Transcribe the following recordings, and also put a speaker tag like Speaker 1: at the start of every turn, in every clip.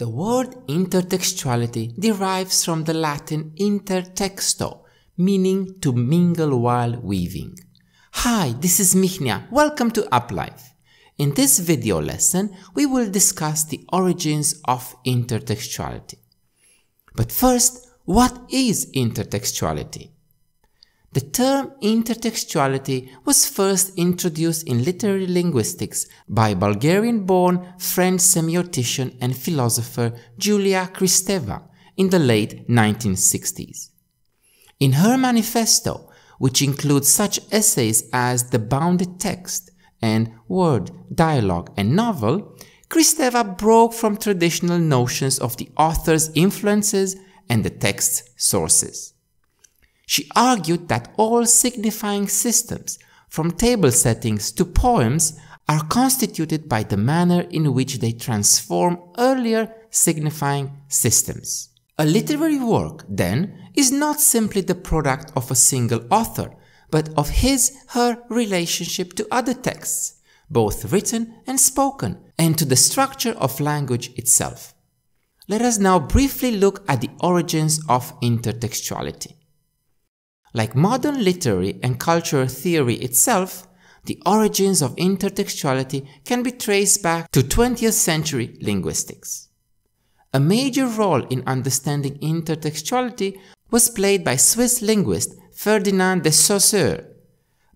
Speaker 1: The word intertextuality derives from the Latin intertexto, meaning to mingle while weaving. Hi, this is Michnia. Welcome to UpLife. In this video lesson, we will discuss the origins of intertextuality. But first, what is intertextuality? The term intertextuality was first introduced in literary linguistics by Bulgarian-born French semiotician and philosopher Julia Kristeva in the late 1960s. In her manifesto, which includes such essays as The Bounded Text and Word, Dialogue and Novel, Kristeva broke from traditional notions of the author's influences and the text's sources. She argued that all signifying systems, from table settings to poems, are constituted by the manner in which they transform earlier signifying systems. A literary work, then, is not simply the product of a single author, but of his, her relationship to other texts, both written and spoken, and to the structure of language itself. Let us now briefly look at the origins of intertextuality. Like modern literary and cultural theory itself, the origins of intertextuality can be traced back to 20th century linguistics. A major role in understanding intertextuality was played by Swiss linguist Ferdinand de Saussure.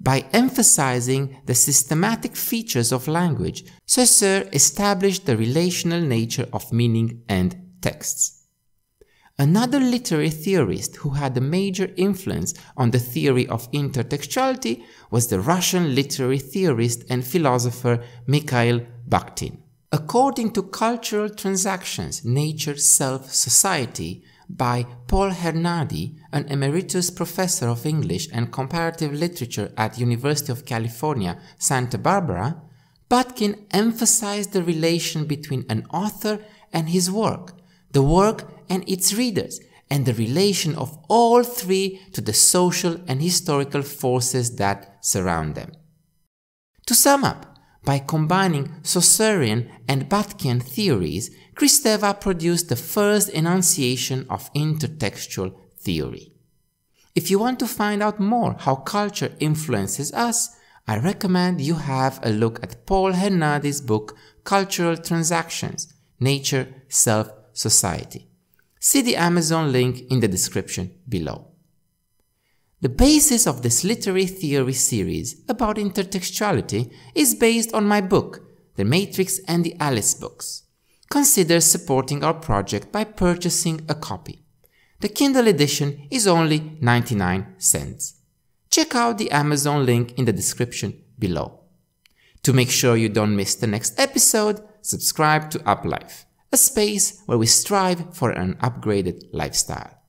Speaker 1: By emphasizing the systematic features of language, Saussure established the relational nature of meaning and texts. Another literary theorist who had a major influence on the theory of intertextuality was the Russian literary theorist and philosopher Mikhail Bakhtin. According to Cultural Transactions, Nature, Self, Society by Paul Hernadi, an emeritus professor of English and comparative literature at University of California, Santa Barbara, Butkin emphasized the relation between an author and his work – the work and its readers, and the relation of all three to the social and historical forces that surround them. To sum up, by combining Saussurean and Batkian theories, Kristeva produced the first enunciation of intertextual theory. If you want to find out more how culture influences us, I recommend you have a look at Paul Hernandez's book Cultural Transactions, Nature, Self, society. See the Amazon link in the description below. The basis of this literary theory series about intertextuality is based on my book, The Matrix and the Alice Books. Consider supporting our project by purchasing a copy. The Kindle edition is only 99 cents. Check out the Amazon link in the description below. To make sure you don't miss the next episode, subscribe to UpLife a space where we strive for an upgraded lifestyle.